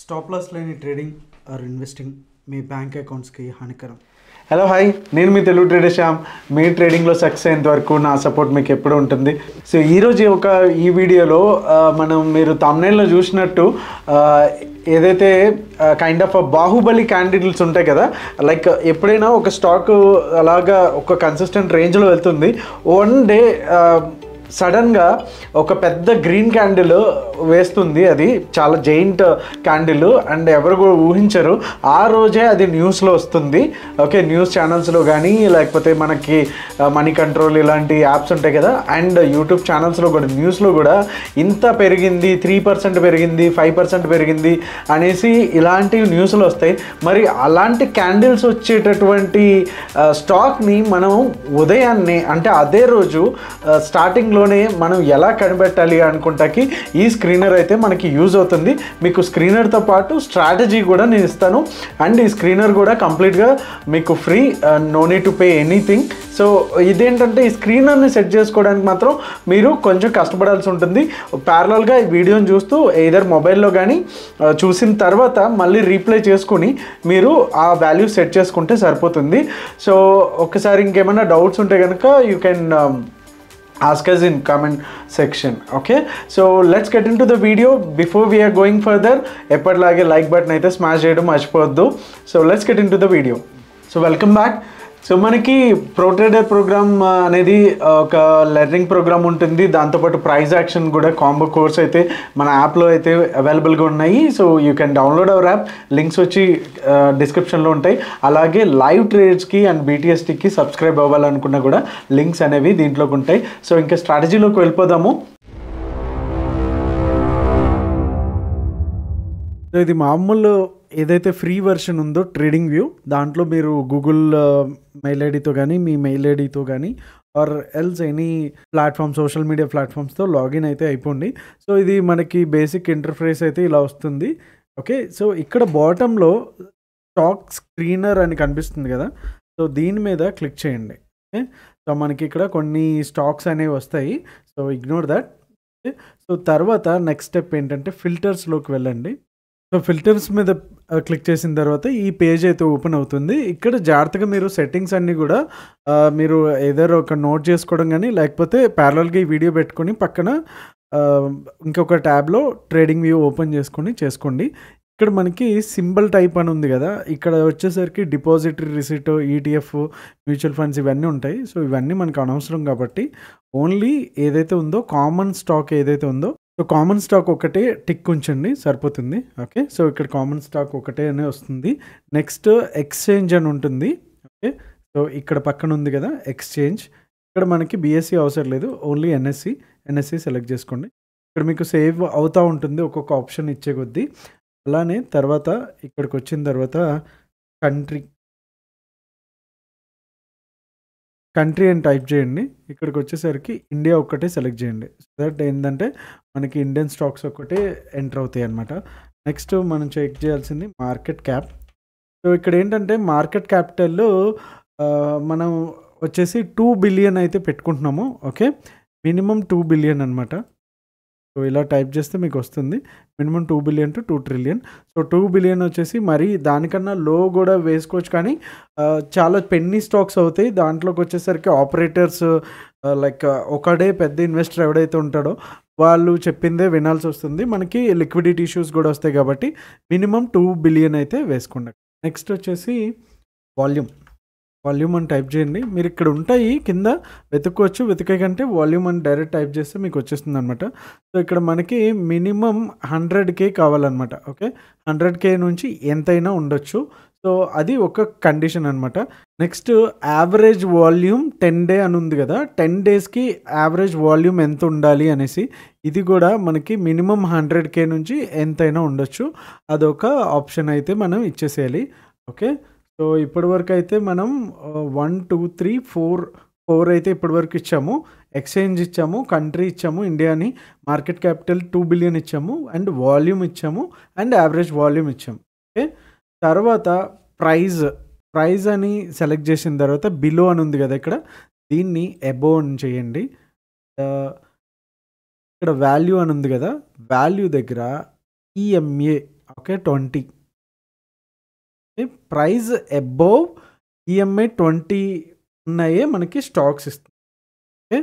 stop loss లేని trading or investing మీ bank అకౌంట్స్కి హానికరం హలో హాయ్ నేను మీ తెలుగు ట్రేడర్ శ్యామ్ మీ ట్రేడింగ్లో సక్సెస్ అయ్యేంత వరకు నా సపోర్ట్ మీకు ఎప్పుడూ ఉంటుంది సో ఈరోజు ఒక ఈ వీడియోలో మనం మీరు తమ్నైల్లో చూసినట్టు ఏదైతే కైండ్ ఆఫ్ బాహుబలి క్యాండిడేట్స్ ఉంటాయి కదా లైక్ ఎప్పుడైనా ఒక స్టాక్ అలాగా ఒక కన్సిస్టెంట్ రేంజ్లో వెళ్తుంది వన్ డే సడన్గా ఒక పెద్ద గ్రీన్ క్యాండిల్ వేస్తుంది అది చాలా జైంట్ క్యాండిల్ అండ్ ఎవరు కూడా ఊహించరు ఆ రోజే అది న్యూస్లో వస్తుంది ఓకే న్యూస్ ఛానల్స్లో కానీ లేకపోతే మనకి మనీ కంట్రోల్ ఇలాంటి యాప్స్ ఉంటాయి కదా అండ్ యూట్యూబ్ ఛానల్స్లో కూడా న్యూస్లో కూడా ఇంత పెరిగింది త్రీ పర్సెంట్ పెరిగింది ఫైవ్ పర్సెంట్ పెరిగింది అనేసి ఇలాంటి న్యూస్లు వస్తాయి మరి అలాంటి క్యాండిల్స్ వచ్చేటటువంటి స్టాక్ని మనం ఉదయాన్నే అంటే అదే రోజు స్టార్టింగ్లో స్క్రీన్లోనే మనం ఎలా కనిపెట్టాలి అనుకుంటాకి ఈ స్క్రీనర్ అయితే మనకి యూజ్ అవుతుంది మీకు స్క్రీనర్తో పాటు స్ట్రాటజీ కూడా నేను ఇస్తాను అండ్ ఈ స్క్రీనర్ కూడా కంప్లీట్గా మీకు free no need to pay anything so ఇదేంటంటే ఈ స్క్రీనర్ని సెట్ చేసుకోవడానికి మాత్రం మీరు కొంచెం కష్టపడాల్సి ఉంటుంది ప్యారలల్గా ఈ వీడియోని చూస్తూ ఏదర్ మొబైల్లో కానీ చూసిన తర్వాత మళ్ళీ రీప్లే చేసుకుని మీరు ఆ వాల్యూ సెట్ చేసుకుంటే సరిపోతుంది సో ఒకసారి ఇంకేమైనా డౌట్స్ ఉంటే కనుక you can ask us in comment section okay so let's get into the video before we are going further epper like button smash it so let's get into the video so welcome back so మనకి ProTrader program అనేది ఒక learning program ఉంటుంది దాంతోపాటు price action కూడా combo course అయితే మన యాప్లో అయితే అవైలబుల్గా ఉన్నాయి so you can download our app links వచ్చి డిస్క్రిప్షన్లో ఉంటాయి అలాగే లైవ్ ట్రేడ్స్కి అండ్ బీటీఎస్టీకి సబ్స్క్రైబ్ అవ్వాలనుకున్న కూడా లింక్స్ అనేవి దీంట్లోకి ఉంటాయి సో ఇంకా స్ట్రాటజీలోకి వెళ్ళిపోదాము ఇది మామూలు ఏదైతే ఫ్రీ వెర్షన్ ఉందో ట్రేడింగ్ వ్యూ దాంట్లో మీరు గూగుల్ మెయిల్ ఐడితో కానీ మీ మెయిల్ ఐడితో కానీ or else any platform social media ప్లాట్ఫామ్స్తో లాగిన్ అయితే అయిపోండి సో ఇది మనకి బేసిక్ ఇంటర్ఫేస్ అయితే ఇలా వస్తుంది ఓకే సో ఇక్కడ బాటంలో స్టాక్ స్క్రీనర్ అని కనిపిస్తుంది కదా సో దీని మీద క్లిక్ చేయండి ఓకే సో మనకి ఇక్కడ కొన్ని స్టాక్స్ అనేవి వస్తాయి సో ఇగ్నోర్ దట్ సో తర్వాత నెక్స్ట్ స్టెప్ ఏంటంటే ఫిల్టర్స్లోకి వెళ్ళండి సో ఫిల్టర్స్ మీద క్లిక్ చేసిన తర్వాత ఈ పేజ్ అయితే ఓపెన్ అవుతుంది ఇక్కడ జాగ్రత్తగా మీరు సెట్టింగ్స్ అన్నీ కూడా మీరు ఏదో ఒక నోట్ చేసుకోవడం కానీ లేకపోతే ప్యారల్గా ఈ వీడియో పెట్టుకొని పక్కన ఇంకొక ట్యాబ్లో ట్రేడింగ్ వ్యూ ఓపెన్ చేసుకొని చేసుకోండి ఇక్కడ మనకి సింబల్ టైప్ అని ఉంది కదా ఇక్కడ వచ్చేసరికి depository receipt ETF e mutual funds ఇవన్నీ ఉంటాయి సో ఇవన్నీ మనకు అనవసరం కాబట్టి ఓన్లీ ఏదైతే ఉందో కామన్ స్టాక్ ఏదైతే ఉందో సో కామన్ స్టాక్ ఒకటే టిక్ ఉంచండి సరిపోతుంది ఓకే సో ఇక్కడ కామన్ స్టాక్ ఒకటే అనే వస్తుంది నెక్స్ట్ ఎక్స్చేంజ్ అని ఉంటుంది ఓకే సో ఇక్కడ పక్కన ఉంది కదా ఎక్స్చేంజ్ ఇక్కడ మనకి బీఎస్సీ e అవసరం లేదు ఓన్లీ ఎన్ఎస్సి ఎన్ఎస్సి సెలెక్ట్ చేసుకోండి ఇక్కడ మీకు సేవ్ అవుతూ ఉంటుంది ఒక్కొక్క ఆప్షన్ ఇచ్చే కొద్దీ అలానే తర్వాత ఇక్కడికి వచ్చిన తర్వాత కంట్రీ కంట్రీ అని టైప్ చేయండి ఇక్కడికి వచ్చేసరికి ఇండియా ఒక్కటే సెలెక్ట్ చేయండి సో దట్ ఏంటంటే మనకి ఇండియన్ స్టాక్స్ ఒక్కటే ఎంటర్ అవుతాయి అనమాట నెక్స్ట్ మనం చెక్ చేయాల్సింది మార్కెట్ క్యాప్ సో ఇక్కడ ఏంటంటే మార్కెట్ క్యాపిటల్ మనం వచ్చేసి టూ బిలియన్ అయితే పెట్టుకుంటున్నాము ఓకే మినిమం టూ బిలియన్ అనమాట సో ఇలా టైప్ చేస్తే మీకు వస్తుంది minimum two billion to two trillion so two billion వచ్చేసి మరి దానికన్నా లో కూడా వేసుకోవచ్చు కానీ చాలా పెన్నీ స్టాక్స్ అవుతాయి దాంట్లోకి వచ్చేసరికి ఆపరేటర్స్ లైక్ ఒకడే పెద్ద ఇన్వెస్టర్ ఎవడైతే ఉంటాడో వాళ్ళు చెప్పిందే వినాల్సి వస్తుంది మనకి లిక్విడిటీ ఇష్యూస్ కూడా వస్తాయి కాబట్టి మినిమం టూ బిలియన్ అయితే వేసుకుండా నెక్స్ట్ వచ్చేసి వాల్యూమ్ వాల్యూమ్ అని టైప్ చేయండి మీరు ఇక్కడ ఉంటాయి కింద వెతుక్కోవచ్చు వెతికే కంటే వాల్యూమ్ అని డైరెక్ట్ టైప్ చేస్తే మీకు వచ్చేస్తుంది అనమాట సో ఇక్కడ మనకి మినిమం హండ్రెడ్ కే కావాలన్నమాట ఓకే హండ్రెడ్ కే నుంచి ఎంతైనా ఉండొచ్చు సో అది ఒక కండిషన్ అనమాట next average volume ten day అని ఉంది కదా టెన్ డేస్కి యావరేజ్ వాల్యూమ్ ఎంత ఉండాలి అనేసి ఇది కూడా మనకి మినిమం హండ్రెడ్ కే నుంచి ఎంతైనా ఉండొచ్చు అదొక ఆప్షన్ అయితే మనం ఇచ్చేసేయాలి ఓకే సో ఇప్పటివరకు అయితే మనం one two three four four అయితే ఇప్పటివరకు ఇచ్చాము ఎక్స్చేంజ్ ఇచ్చాము కంట్రీ ఇచ్చాము ఇండియాని మార్కెట్ క్యాపిటల్ టూ బిలియన్ ఇచ్చాము అండ్ వాల్యూమ్ ఇచ్చాము అండ్ యావరేజ్ వాల్యూమ్ ఇచ్చాము ఓకే తర్వాత ప్రైజ్ ప్రైజ్ అని సెలెక్ట్ చేసిన తర్వాత బిలో అని ఉంది కదా ఇక్కడ దీన్ని ఎబో అని చేయండి ఇక్కడ వాల్యూ అని ఉంది కదా వాల్యూ దగ్గర EMA okay twenty price above EMA twenty ఉన్నాయే మనకి స్టాక్స్ ఇస్తుంది ఓకే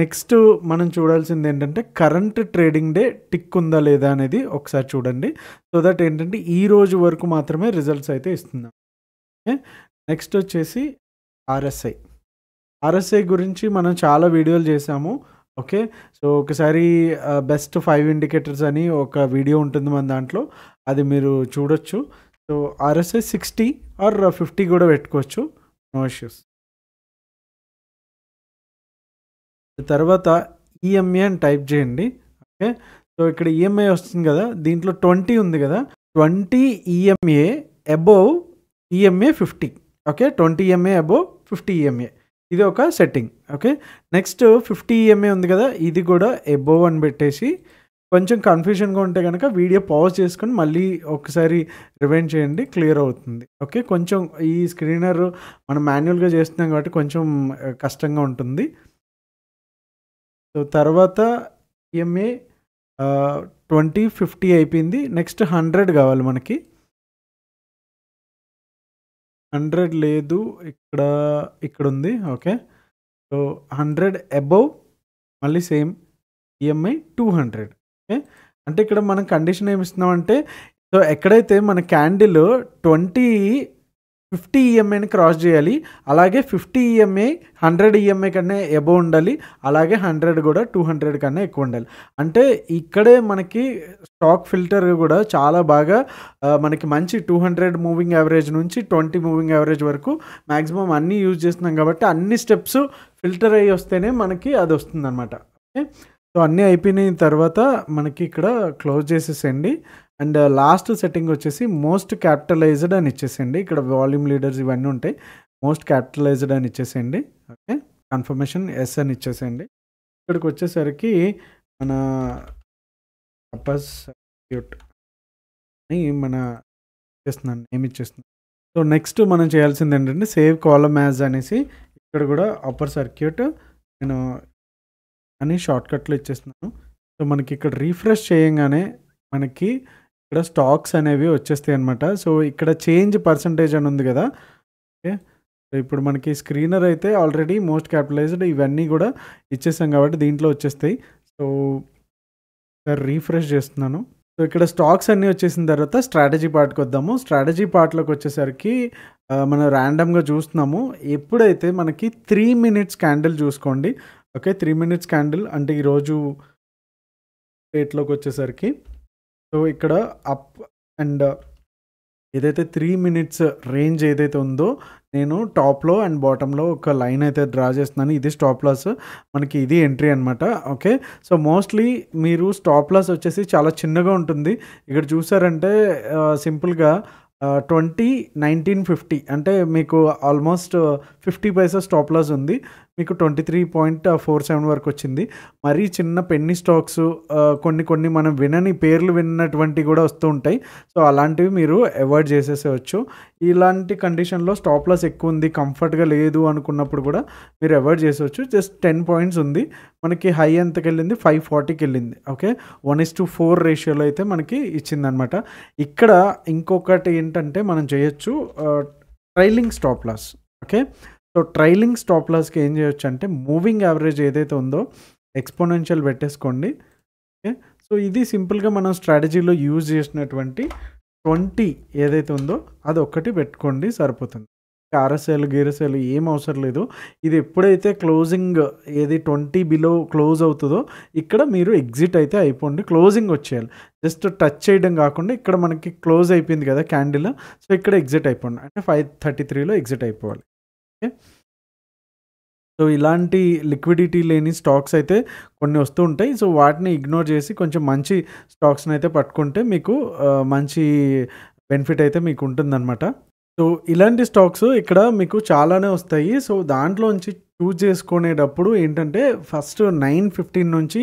నెక్స్ట్ మనం చూడాల్సింది ఏంటంటే కరెంట్ ట్రేడింగ్ డే టిక్ ఉందా లేదా అనేది ఒకసారి చూడండి సో దట్ ఏంటంటే ఈ రోజు వరకు మాత్రమే రిజల్ట్స్ అయితే ఇస్తున్నాం ఓకే నెక్స్ట్ వచ్చేసి ఆర్ఎస్ఐ ఆర్ఎస్ఐ గురించి మనం చాలా వీడియోలు చేసాము ఓకే సో ఒకసారి బెస్ట్ ఫైవ్ ఇండికేటర్స్ అని ఒక వీడియో ఉంటుంది మన దాంట్లో అది మీరు చూడొచ్చు so RSI sixty or fifty కూడా పెట్టుకోవచ్చు నో ఇష్యూస్ తర్వాత ఈఎంఏ e అని టైప్ చేయండి ఓకే సో ఇక్కడ ఈఎంఐ e వస్తుంది కదా దీంట్లో ట్వంటీ ఉంది కదా twenty EMA above EMA fifty okay twenty EMA above fifty EMA ఇది ఒక setting okay next fifty EMA ఉంది కదా ఇది కూడా అబోవ్ అని పెట్టేసి కొంచెం కన్ఫ్యూజన్గా ఉంటే కనుక వీడియో పాజ్ చేసుకొని మళ్ళీ ఒకసారి రివైండ్ చేయండి క్లియర్ అవుతుంది ఓకే కొంచెం ఈ స్క్రీనర్ మనం మాన్యువల్గా చేస్తున్నాం కాబట్టి కొంచెం uh, కష్టంగా ఉంటుంది సో తర్వాత ఈఎంఏ ట్వంటీ ఫిఫ్టీ అయిపోయింది నెక్స్ట్ హండ్రెడ్ కావాలి మనకి హండ్రెడ్ లేదు ఇక్కడ ఇక్కడ ఉంది ఓకే సో హండ్రెడ్ అబౌవ్ మళ్ళీ సేమ్ ఈఎంఐ టూ హండ్రెడ్ అంటే ఇక్కడ మనం కండిషన్ ఏమి ఇస్తున్నామంటే సో ఎక్కడైతే మన క్యాండిల్ ట్వంటీ ఫిఫ్టీ ఈఎంఐని e క్రాస్ చేయాలి అలాగే fifty EMA e hundred EMA e కన్నా ఎబో ఉండాలి అలాగే హండ్రెడ్ కూడా టూ హండ్రెడ్ కన్నా ఎక్కువ ఉండాలి అంటే ఇక్కడే మనకి స్టాక్ ఫిల్టర్ కూడా చాలా బాగా మనకి మంచి టూ హండ్రెడ్ మూవింగ్ యావరేజ్ నుంచి ట్వంటీ మూవింగ్ యావరేజ్ వరకు మ్యాక్సిమం అన్నీ యూజ్ చేస్తున్నాం కాబట్టి అన్ని స్టెప్స్ ఫిల్టర్ అయ్యి వస్తేనే మనకి అది వస్తుందన్నమాట ఓకే సో అన్నీ అయిపోయిన తర్వాత మనకి ఇక్కడ క్లోజ్ చేసేసండి అండ్ లాస్ట్ uh, సెట్టింగ్ వచ్చేసి మోస్ట్ క్యాపిటలైజ్డ్ అని ఇచ్చేసేయండి ఇక్కడ వాల్యూమ్ లీడర్స్ ఇవన్నీ ఉంటాయి మోస్ట్ క్యాపిటలైజ్డ్ అని ఇచ్చేసేయండి ఓకే కన్ఫర్మేషన్ ఎస్ అని ఇచ్చేసేయండి ఇక్కడికి వచ్చేసరికి మన సర్క్యూట్ అని మన ఇచ్చేస్తున్నాను నేమ్ ఇచ్చేస్తున్నాను సో నెక్స్ట్ మనం చేయాల్సింది ఏంటంటే సేవ్ కాలమ్ యాజ్ అనేసి ఇక్కడ కూడా అప్పర్ సర్క్యూట్ నేను అని షార్ట్కట్లో ఇచ్చేస్తున్నాను సో మనకి ఇక్కడ రీఫ్రెష్ చేయంగానే మనకి ఇక్కడ స్టాక్స్ అనేవి వచ్చేస్తాయి అనమాట సో ఇక్కడ చేంజ్ పర్సంటేజ్ అని ఉంది కదా ఓకే సో ఇప్పుడు మనకి స్క్రీనర్ అయితే ఆల్రెడీ మోస్ట్ క్యాపిటలైజ్డ్ ఇవన్నీ కూడా ఇచ్చేసాం కాబట్టి దీంట్లో వచ్చేస్తాయి సో రీఫ్రెష్ చేస్తున్నాను సో ఇక్కడ స్టాక్స్ అన్నీ వచ్చేసిన తర్వాత స్ట్రాటజీ పార్ట్కి వద్దాము స్ట్రాటజీ పార్ట్లోకి వచ్చేసరికి మనం ర్యాండమ్గా చూస్తున్నాము ఎప్పుడైతే మనకి త్రీ మినిట్స్ క్యాండిల్ చూసుకోండి ఓకే త్రీ మినిట్స్ క్యాండిల్ అంటే ఈరోజు డేట్లోకి వచ్చేసరికి సో ఇక్కడ అప్ అండ్ ఏదైతే త్రీ మినిట్స్ రేంజ్ ఏదైతే ఉందో నేను టాప్లో అండ్ బాటంలో ఒక లైన్ అయితే డ్రా చేస్తున్నాను ఇది స్టాప్ లాస్ మనకి ఇది ఎంట్రీ అనమాట ఓకే సో మోస్ట్లీ మీరు స్టాప్ లాస్ వచ్చేసి చాలా చిన్నగా ఉంటుంది ఇక్కడ చూసారంటే సింపుల్గా ట్వంటీ నైన్టీన్ ఫిఫ్టీ అంటే మీకు almost fifty paisa stop loss ఉంది మీకు twenty three point four seven వరకు వచ్చింది మరీ చిన్న పెన్ని స్టాక్స్ కొన్ని కొన్ని మనం వినని పేర్లు విన్నటువంటి కూడా వస్తూ ఉంటాయి సో అలాంటివి మీరు అవాయిడ్ చేసేసేవచ్చు ఇలాంటి కండిషన్లో స్టాప్ లాస్ ఎక్కువ ఉంది కంఫర్ట్గా లేదు అనుకున్నప్పుడు కూడా మీరు అవాయిడ్ చేసేవచ్చు జస్ట్ టెన్ పాయింట్స్ ఉంది మనకి హై ఎంతకి వెళ్ళింది ఫైవ్ ఫార్టీకి వెళ్ళింది okay one is to four రేషియోలో అయితే మనకి ఇచ్చిందనమాట ఇక్కడ ఇంకొకటి ఏంటంటే మనం చేయొచ్చు trailing stop loss okay so trailing stop లాస్కి ఏం చేయొచ్చు అంటే మూవింగ్ యావరేజ్ ఏదైతే ఉందో ఎక్స్పోనెన్షియల్ పెట్టేసుకోండి ఓకే సో ఇది సింపుల్గా మనం స్ట్రాటజీలో యూజ్ చేసినటువంటి ట్వంటీ ఏదైతే ఉందో అది ఒక్కటి పెట్టుకోండి సరిపోతుంది ఆర్ఎస్ఎల్ గీరసెల్ ఏం అవసరం లేదు ఇది ఎప్పుడైతే క్లోజింగ్ ఏది ట్వంటీ బిలో క్లోజ్ అవుతుందో ఇక్కడ మీరు ఎగ్జిట్ అయితే అయిపోండి క్లోజింగ్ వచ్చేయాలి జస్ట్ టచ్ చేయడం కాకుండా ఇక్కడ మనకి క్లోజ్ అయిపోయింది కదా క్యాండిల్ సో ఇక్కడ ఎగ్జిట్ అయిపోండి అంటే ఫైవ్ థర్టీ త్రీలో ఎగ్జిట్ అయిపోవాలి సో ఇలాంటి లిక్విడిటీ లేని స్టాక్స్ అయితే కొన్ని వస్తూ ఉంటాయి సో వాటిని ఇగ్నోర్ చేసి కొంచెం మంచి స్టాక్స్ని అయితే పట్టుకుంటే మీకు మంచి బెనిఫిట్ అయితే మీకు ఉంటుందన్నమాట సో ఇలాంటి స్టాక్స్ ఇక్కడ మీకు చాలానే వస్తాయి సో దాంట్లోంచి చూజ్ చేసుకునేటప్పుడు ఏంటంటే ఫస్ట్ నైన్ ఫిఫ్టీన్ నుంచి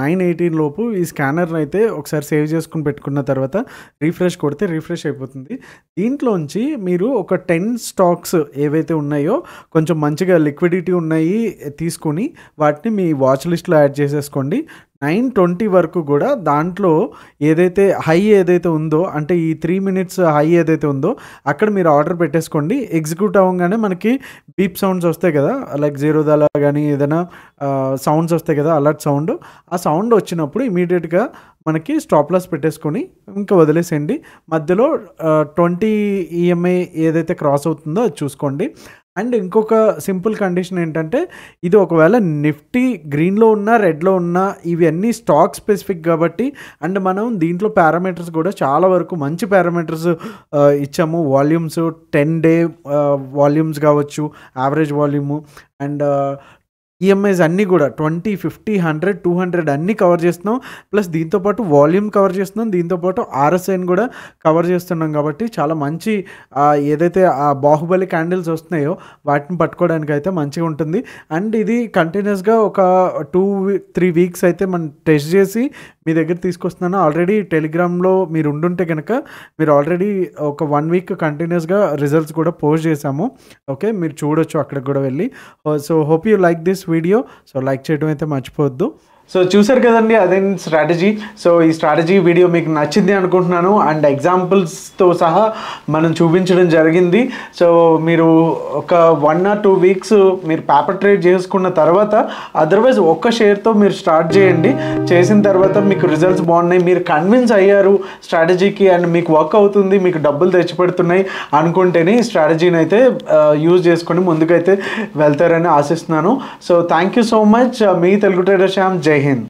నైన్ ఎయిటీన్ లోపు ఈ స్కానర్ అయితే ఒకసారి సేవ్ చేసుకుని పెట్టుకున్న తర్వాత రీఫ్రెష్ కొడితే రీఫ్రెష్ అయిపోతుంది దీంట్లోంచి మీరు ఒక టెన్ స్టాక్స్ ఏవైతే ఉన్నాయో కొంచెం మంచిగా లిక్విడిటీ ఉన్నాయి తీసుకొని వాటిని మీ వాచ్ లిస్ట్లో యాడ్ చేసేసుకోండి నైన్ ట్వంటీ వరకు కూడా దాంట్లో ఏదైతే హై ఏదైతే ఉందో అంటే ఈ త్రీ మినిట్స్ హై ఏదైతే ఉందో అక్కడ మీరు ఆర్డర్ పెట్టేసుకోండి ఎగ్జిక్యూట్ అవ్వగానే మనకి బీప్ సౌండ్స్ వస్తాయి కదా లైక్ జీరో దలా కానీ ఏదైనా సౌండ్స్ వస్తాయి కదా అలర్ట్ సౌండ్ ఆ సౌండ్ వచ్చినప్పుడు ఇమీడియట్గా మనకి స్టాప్ లాస్ పెట్టేసుకొని ఇంకా వదిలేసేయండి మధ్యలో ట్వంటీ ఈఎంఐ e ఏదైతే క్రాస్ అవుతుందో అది చూసుకోండి అండ్ ఇంకొక సింపుల్ కండిషన్ ఏంటంటే ఇది ఒకవేళ నిఫ్టీ గ్రీన్లో ఉన్నా రెడ్లో ఉన్నా ఇవన్నీ స్టాక్ స్పెసిఫిక్ కాబట్టి అండ్ మనం దీంట్లో పారామీటర్స్ కూడా చాలా వరకు మంచి పారామీటర్స్ ఇచ్చాము వాల్యూమ్స్ టెన్ డే వాల్యూమ్స్ కావచ్చు average volume and EMAs e అన్నీ కూడా twenty fifty hundred two hundred అన్నీ కవర్ చేస్తున్నాం ప్లస్ దీంతోపాటు వాల్యూమ్ కవర్ చేస్తున్నాం దీంతోపాటు ఆర్ఎస్ఐని కూడా కవర్ చేస్తున్నాం కాబట్టి చాలా మంచి ఏదైతే ఆ బాహుబలి క్యాండిల్స్ వస్తున్నాయో వాటిని పట్టుకోవడానికి అయితే మంచిగా ఉంటుంది అండ్ ఇది కంటిన్యూస్గా ఒక టూ త్రీ వీక్స్ అయితే మనం టెస్ట్ చేసి మీ దగ్గర తీసుకొస్తున్నాను ఆల్రెడీ టెలిగ్రామ్లో మీరు ఉండుంటే కనుక మీరు ఆల్రెడీ ఒక వన్ వీక్ కంటిన్యూస్గా రిజల్ట్స్ కూడా పోస్ట్ చేశాము ఓకే మీరు చూడొచ్చు అక్కడికి కూడా వెళ్ళి so hope you like this video so like చేయడం అయితే మర్చిపోవద్దు సో చూసారు కదండి అదే స్ట్రాటజీ సో ఈ స్ట్రాటజీ వీడియో మీకు నచ్చింది అనుకుంటున్నాను అండ్ ఎగ్జాంపుల్స్తో సహా మనం చూపించడం జరిగింది సో మీరు ఒక వన్ ఆర్ టూ వీక్స్ మీరు పేపర్ ట్రేడ్ చేసుకున్న తర్వాత అదర్వైజ్ ఒక్క షేర్తో మీరు స్టార్ట్ చేయండి చేసిన తర్వాత మీకు రిజల్ట్స్ బాగున్నాయి మీరు కన్విన్స్ అయ్యారు స్ట్రాటజీకి అండ్ మీకు వర్క్ అవుతుంది మీకు డబ్బులు తెచ్చిపెడుతున్నాయి అనుకుంటేనే ఈ స్ట్రాటజీని అయితే యూజ్ చేసుకొని ముందుకైతే వెళ్తారని ఆశిస్తున్నాను so thank you so much మీ తెలుగు ట్రేడర్ శ్యామ్ జై gente